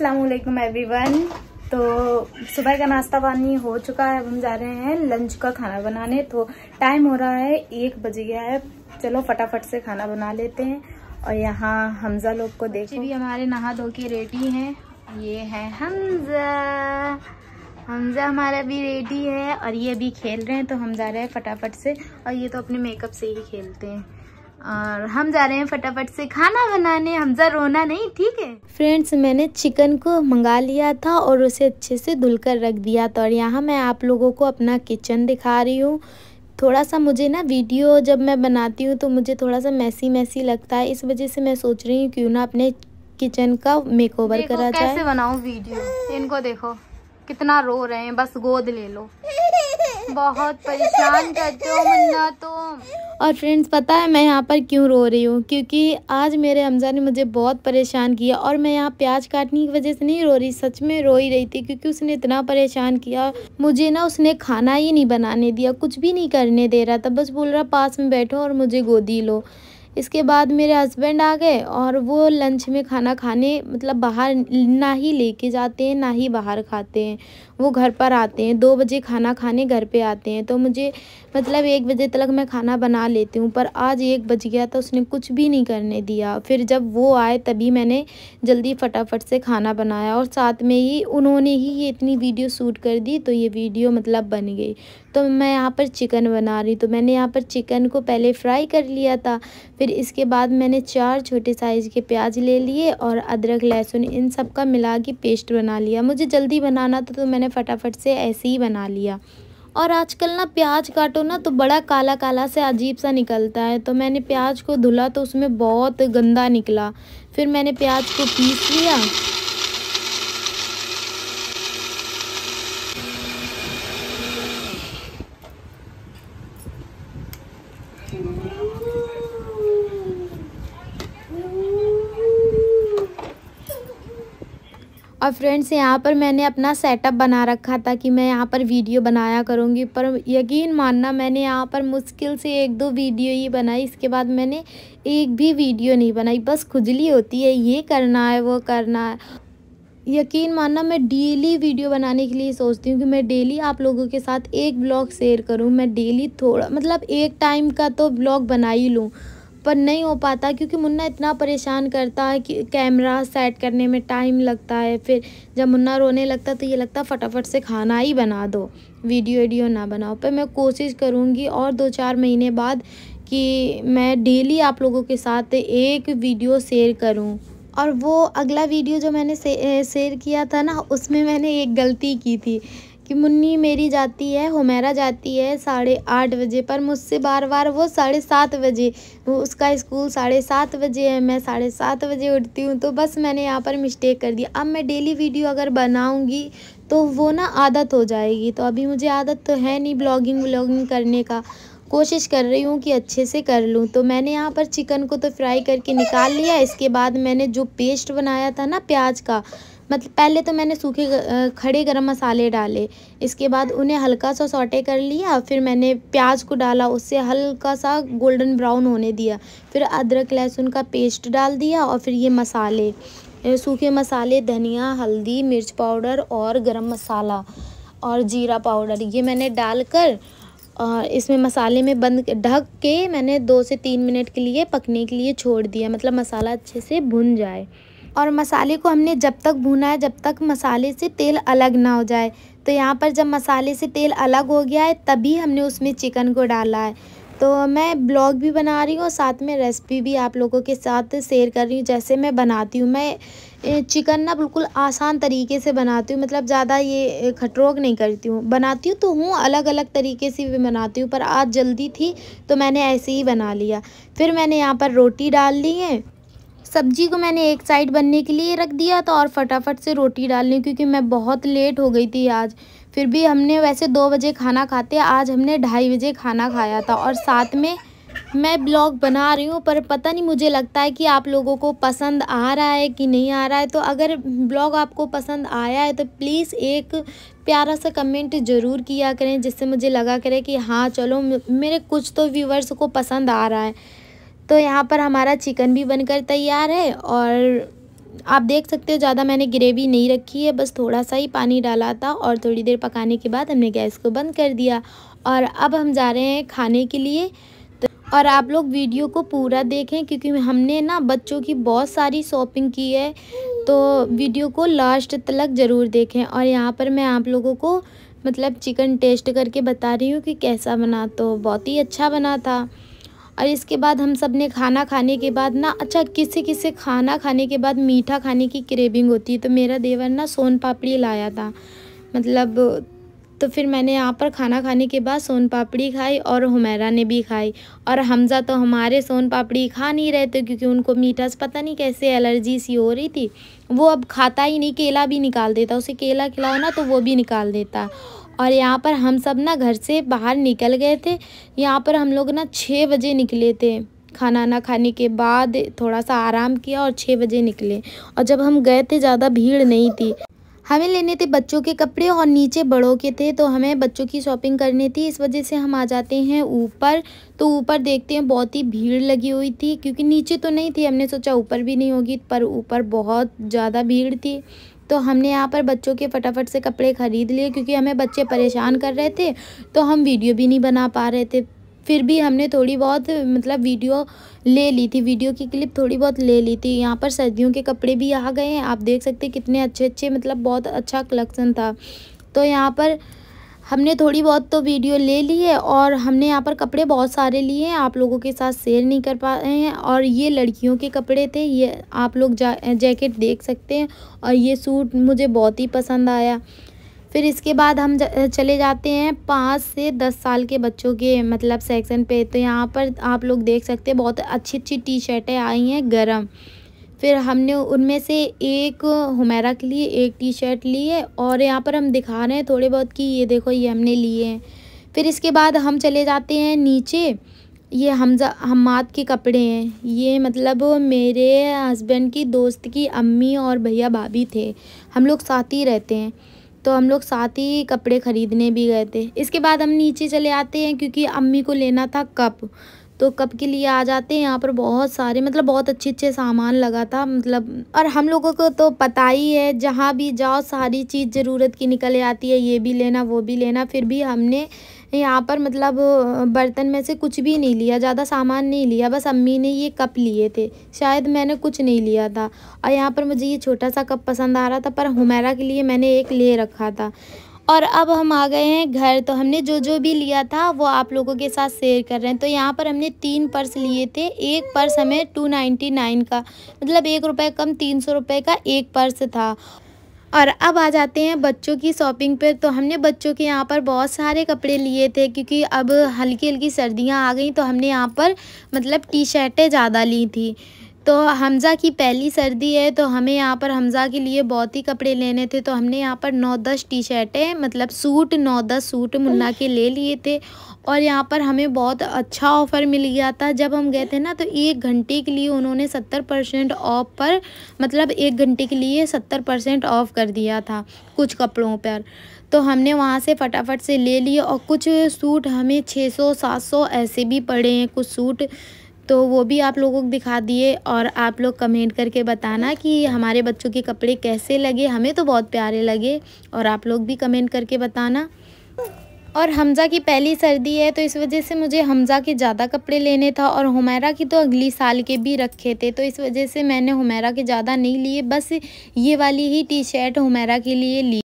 Aslam everyone तो सुबह का नाश्ता पानी हो चुका है अब हम जा रहे हैं लंच का खाना बनाने तो टाइम हो रहा है एक बज गया है चलो फटाफट से खाना बना लेते हैं और यहाँ हमजा लोग को देखो भी हमारे नहा धो के रेडी हैं ये है हमजा हमजा हमारा भी रेडी है और ये अभी खेल रहे हैं तो हम जा रहे हैं फटाफट से और ये तो अपने मेकअप से ही खेलते हैं और हम जा रहे हैं फटाफट से खाना बनाने हमजा रोना नहीं ठीक है फ्रेंड्स मैंने चिकन को मंगा लिया था और उसे अच्छे से धुलकर रख दिया था और यहाँ मैं आप लोगों को अपना किचन दिखा रही हूँ थोड़ा सा मुझे ना वीडियो जब मैं बनाती हूँ तो मुझे थोड़ा सा मैसी मैसी लगता है इस वजह से मैं सोच रही हूँ क्यों ना अपने किचन का मेकओवर करा जाए कैसे बनाऊँ वीडियो इनको देखो कितना रो रहे हैं बस गोद ले लो बहुत परेशान करते हो मुन्ना तुम और फ्रेंड्स पता है मैं यहाँ पर क्यों रो रही हूँ क्योंकि आज मेरे हमजा ने मुझे बहुत परेशान किया और मैं यहाँ प्याज काटने की वजह से नहीं रो रही सच में रो ही रही थी क्योंकि उसने इतना परेशान किया मुझे ना उसने खाना ही नहीं बनाने दिया कुछ भी नहीं करने दे रहा था बस बोल रहा पास में बैठो और मुझे गोदी लो इसके बाद मेरे हस्बैंड आ गए और वो लंच में खाना खाने मतलब बाहर ना ही लेके जाते हैं ना ही बाहर खाते हैं वो घर पर आते हैं दो बजे खाना खाने घर पे आते हैं तो मुझे मतलब एक बजे तक मैं खाना बना लेती हूँ पर आज एक बज गया तो उसने कुछ भी नहीं करने दिया फिर जब वो आए तभी मैंने जल्दी फटाफट से खाना बनाया और साथ में ही उन्होंने ही ये इतनी वीडियो शूट कर दी तो ये वीडियो मतलब बन गई तो मैं यहाँ पर चिकन बना रही तो मैंने यहाँ पर चिकन को पहले फ्राई कर लिया था फिर इसके बाद मैंने चार छोटे साइज़ के प्याज ले लिए और अदरक लहसुन इन सब का मिला के पेस्ट बना लिया मुझे जल्दी बनाना था तो मैंने फटाफट से ऐसे ही बना लिया और आजकल ना प्याज काटो ना तो बड़ा काला काला से अजीब सा निकलता है तो मैंने प्याज को धुला तो उसमें बहुत गंदा निकला फिर मैंने प्याज को पीस लिया और फ्रेंड्स यहाँ पर मैंने अपना सेटअप बना रखा था कि मैं यहाँ पर वीडियो बनाया करूँगी पर यकीन मानना मैंने यहाँ पर मुश्किल से एक दो वीडियो ही बनाई इसके बाद मैंने एक भी वीडियो नहीं बनाई बस खुजली होती है ये करना है वो करना है यकीन मानना मैं डेली वीडियो बनाने के लिए सोचती हूँ कि मैं डेली आप लोगों के साथ एक ब्लॉग शेयर करूँ मैं डेली थोड़ा मतलब एक टाइम का तो ब्लॉग बना ही लूँ पर नहीं हो पाता क्योंकि मुन्ना इतना परेशान करता है कि कैमरा सेट करने में टाइम लगता है फिर जब मुन्ना रोने लगता तो ये लगता फटाफट से खाना ही बना दो वीडियो वीडियो ना बनाओ पर मैं कोशिश करूँगी और दो चार महीने बाद कि मैं डेली आप लोगों के साथ एक वीडियो शेयर करूँ और वो अगला वीडियो जो मैंने शेयर किया था ना उसमें मैंने एक गलती की थी कि मुन्नी मेरी जाती है हुमेरा जाती है साढ़े आठ बजे पर मुझसे बार बार वो साढ़े सात बजे उसका स्कूल साढ़े सात बजे है मैं साढ़े सात बजे उठती हूँ तो बस मैंने यहाँ पर मिस्टेक कर दिया अब मैं डेली वीडियो अगर बनाऊँगी तो वो ना आदत हो जाएगी तो अभी मुझे आदत तो है नहीं ब्लॉगिंग व्लॉगिंग करने का कोशिश कर रही हूँ कि अच्छे से कर लूँ तो मैंने यहाँ पर चिकन को तो फ्राई करके निकाल लिया इसके बाद मैंने जो पेस्ट बनाया था ना प्याज का मतलब पहले तो मैंने सूखे खड़े गरम मसाले डाले इसके बाद उन्हें हल्का सा सोटे कर लिया फिर मैंने प्याज को डाला उससे हल्का सा गोल्डन ब्राउन होने दिया फिर अदरक लहसुन का पेस्ट डाल दिया और फिर ये मसाले सूखे मसाले धनिया हल्दी मिर्च पाउडर और गरम मसाला और जीरा पाउडर ये मैंने डालकर और इसमें मसाले में बंद ढक के मैंने दो से तीन मिनट के लिए पकने के लिए छोड़ दिया मतलब मसाला अच्छे से भुन जाए और मसाले को हमने जब तक भुना है जब तक मसाले से तेल अलग ना हो जाए तो यहाँ पर जब मसाले से तेल अलग हो गया है तभी हमने उसमें चिकन को डाला है तो मैं ब्लॉग भी बना रही हूँ और साथ में रेसिपी भी आप लोगों के साथ शेयर कर रही हूँ जैसे मैं बनाती हूँ मैं चिकन ना बिल्कुल आसान तरीके से बनाती हूँ मतलब ज़्यादा ये खटरोग नहीं करती हूँ बनाती हूँ तो हूँ अलग अलग तरीके से भी बनाती हूँ पर आज जल्दी थी तो मैंने ऐसे ही बना लिया फिर मैंने यहाँ पर रोटी डाल ली है सब्जी को मैंने एक साइड बनने के लिए रख दिया था और फटाफट से रोटी डाल ली क्योंकि मैं बहुत लेट हो गई थी आज फिर भी हमने वैसे दो बजे खाना खाते आज हमने ढाई बजे खाना खाया था और साथ में मैं ब्लॉग बना रही हूँ पर पता नहीं मुझे लगता है कि आप लोगों को पसंद आ रहा है कि नहीं आ रहा है तो अगर ब्लॉग आपको पसंद आया है तो प्लीज़ एक प्यारा सा कमेंट ज़रूर किया करें जिससे मुझे लगा करें कि हाँ चलो मेरे कुछ तो व्यूवर्स को पसंद आ रहा है तो यहाँ पर हमारा चिकन भी बनकर तैयार है और आप देख सकते हो ज़्यादा मैंने ग्रेवी नहीं रखी है बस थोड़ा सा ही पानी डाला था और थोड़ी देर पकाने के बाद हमने गैस को बंद कर दिया और अब हम जा रहे हैं खाने के लिए तो और आप लोग वीडियो को पूरा देखें क्योंकि हमने ना बच्चों की बहुत सारी शॉपिंग की है तो वीडियो को लास्ट तक ज़रूर देखें और यहाँ पर मैं आप लोगों को मतलब चिकन टेस्ट करके बता रही हूँ कि कैसा बना तो बहुत ही अच्छा बना था और इसके बाद हम सब ने खाना खाने के बाद ना अच्छा किसी किसी खाना खाने के बाद मीठा खाने की क्रेविंग होती है तो मेरा देवर ना सोन पापड़ी लाया था मतलब तो फिर मैंने यहाँ पर खाना खाने के बाद सोन पापड़ी खाई और हुमैरा ने भी खाई और हमज़ा तो हमारे सोन पापड़ी खा नहीं रहे थे क्योंकि उनको मीठा से पता नहीं कैसे एलर्जी सी हो रही थी वो अब खाता ही नहीं केला भी निकाल देता उसे केला खिलाओ ना तो वो भी निकाल देता और यहाँ पर हम सब ना घर से बाहर निकल गए थे यहाँ पर हम लोग ना छः बजे निकले थे खाना ना खाने के बाद थोड़ा सा आराम किया और छः बजे निकले और जब हम गए थे ज़्यादा भीड़ नहीं थी हमें लेने थे बच्चों के कपड़े और नीचे बड़ों के थे तो हमें बच्चों की शॉपिंग करनी थी इस वजह से हम आ जाते हैं ऊपर तो ऊपर देखते हैं बहुत ही भीड़ लगी हुई थी क्योंकि नीचे तो नहीं थी हमने सोचा ऊपर भी नहीं होगी पर ऊपर बहुत ज़्यादा भीड़ थी तो हमने यहाँ पर बच्चों के फटाफट से कपड़े ख़रीद लिए क्योंकि हमें बच्चे परेशान कर रहे थे तो हम वीडियो भी नहीं बना पा रहे थे फिर भी हमने थोड़ी बहुत मतलब वीडियो ले ली थी वीडियो की क्लिप थोड़ी बहुत ले ली थी यहाँ पर सर्दियों के कपड़े भी आ गए हैं आप देख सकते कितने अच्छे अच्छे मतलब बहुत अच्छा कलेक्शन था तो यहाँ पर हमने थोड़ी बहुत तो वीडियो ले ली है और हमने यहाँ पर कपड़े बहुत सारे लिए हैं आप लोगों के साथ शेयर नहीं कर पा रहे हैं और ये लड़कियों के कपड़े थे ये आप लोग जैकेट देख सकते हैं और ये सूट मुझे बहुत ही पसंद आया फिर इसके बाद हम चले जाते हैं पाँच से दस साल के बच्चों के मतलब सेक्शन पे तो यहाँ पर आप लोग देख सकते हैं बहुत अच्छी अच्छी टी शर्टें आई हैं गर्म फिर हमने उनमें से एक हुमेरा के लिए एक टी शर्ट ली है और यहाँ पर हम दिखा रहे हैं थोड़े बहुत कि ये देखो ये हमने लिए हैं फिर इसके बाद हम चले जाते हैं नीचे ये हमजा हमाद के कपड़े हैं ये मतलब मेरे हस्बैंड की दोस्त की अम्मी और भैया भाभी थे हम लोग साथ ही रहते हैं तो हम लोग साथ ही कपड़े ख़रीदने भी गए थे इसके बाद हम नीचे चले आते हैं क्योंकि अम्मी को लेना था कप तो कब के लिए आ जाते हैं यहाँ पर बहुत सारे मतलब बहुत अच्छे अच्छे सामान लगा था मतलब और हम लोगों को तो पता ही है जहाँ भी जाओ सारी चीज़ ज़रूरत की निकल आती है ये भी लेना वो भी लेना फिर भी हमने यहाँ पर मतलब बर्तन में से कुछ भी नहीं लिया ज़्यादा सामान नहीं लिया बस अम्मी ने ये कप लिए थे शायद मैंने कुछ नहीं लिया था और यहाँ पर मुझे ये छोटा सा कप पसंद आ रहा था पर हुमैरा के लिए मैंने एक ले रखा था और अब हम आ गए हैं घर तो हमने जो जो भी लिया था वो आप लोगों के साथ शेयर कर रहे हैं तो यहाँ पर हमने तीन पर्स लिए थे एक पर्स हमें टू नाइन्टी नाइन का मतलब एक रुपये कम तीन सौ रुपये का एक पर्स था और अब आ जाते हैं बच्चों की शॉपिंग पर तो हमने बच्चों के यहाँ पर बहुत सारे कपड़े लिए थे क्योंकि अब हल्की हल्की सर्दियाँ आ गई तो हमने यहाँ पर मतलब टी शर्टें ज़्यादा ली थी तो हमज़ा की पहली सर्दी है तो हमें यहाँ पर हमज़ा के लिए बहुत ही कपड़े लेने थे तो हमने यहाँ पर नौ दस टी शर्टें मतलब सूट नौ दस सूट मुन्ना के ले लिए थे और यहाँ पर हमें बहुत अच्छा ऑफ़र मिल गया था जब हम गए थे ना तो एक घंटे के लिए उन्होंने सत्तर परसेंट ऑफ पर मतलब एक घंटे के लिए सत्तर परसेंट ऑफ़ कर दिया था कुछ कपड़ों पर तो हमने वहाँ से फटाफट से ले लिए और कुछ सूट हमें छः सौ सात सौ ऐसे भी पड़े हैं कुछ सूट तो वो भी आप लोगों को दिखा दिए और आप लोग कमेंट करके बताना कि हमारे बच्चों के कपड़े कैसे लगे हमें तो बहुत प्यारे लगे और आप लोग भी कमेंट करके बताना और हमज़ा की पहली सर्दी है तो इस वजह से मुझे हमज़ा के ज़्यादा कपड़े लेने था और हुमैरा के तो अगली साल के भी रखे थे तो इस वजह से मैंने हुमैरा के ज़्यादा नहीं लिए बस ये वाली ही टी शर्ट हुमैरा के लिए ली